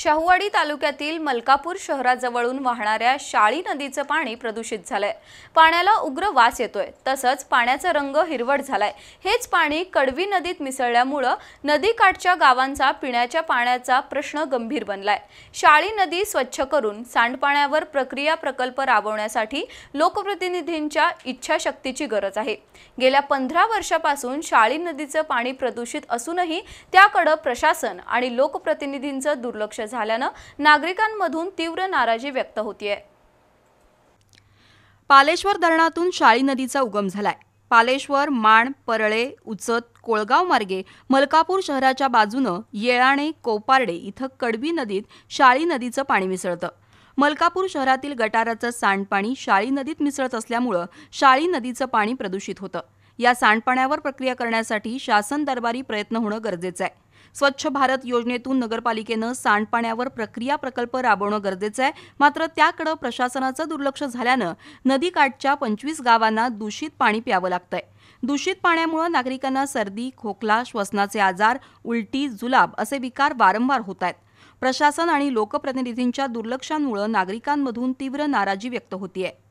शाहूवाडी तालुक्यातील मलकापूर शहराजवळून वाहणाऱ्या शाळी नदीचं पाणी प्रदूषित झालंय पाण्याला उग्र वास येतोय तसंच पाण्याचा रंग हिरवट झालाय हेच पाणी कडवी नदीत मिसळल्यामुळं नदीकाठच्या गावांचा पिण्याच्या पाण्याचा प्रश्न गंभीर बनलाय शाळी नदी स्वच्छ करून सांडपाण्यावर प्रक्रिया प्रकल्प राबवण्यासाठी लोकप्रतिनिधींच्या इच्छाशक्तीची गरज आहे गेल्या पंधरा वर्षापासून शाळी नदीचं पाणी प्रदूषित असूनही त्याकडं प्रशासन आणि लोकप्रतिनिधींचं दुर्लक्ष झाल्यानं नागरिकांमधून तीव्र नाराजी व्यक्त होतीये पालेश्वर धरणातून शाळी नदीचा उगम झालाय पालेश्वर माण परळे उचत कोळगाव मार्गे मलकापूर शहराच्या बाजूनं येळाणे कोपार्डे इथं कडबी नदीत शाळी नदीचं पाणी मिसळतं मलकापूर शहरातील गटाराचं सांडपाणी शाळी नदीत मिसळत असल्यामुळं शाळी नदीचं पाणी प्रदूषित होतं या सांडपाण्यावर प्रक्रिया करण्यासाठी शासन दरबारी प्रयत्न होणं गरजेचं आहे स्वच्छ भारत योजनेतून नगरपालिकेनं सांडपाण्यावर प्रक्रिया प्रकल्प राबवणं गरजेचं आहे मात्र त्याकडं प्रशासनाचं दुर्लक्ष झाल्यानं नदीकाठच्या पंचवीस गावांना दूषित पाणी प्यावं लागतंय दूषित पाण्यामुळे नागरिकांना सर्दी खोकला श्वसनाचे आजार उलटी जुलाब असे विकार वारंवार होत आहेत प्रशासन आणि लोकप्रतिनिधींच्या दुर्लक्षांमुळे नागरिकांमधून तीव्र नाराजी व्यक्त होतीये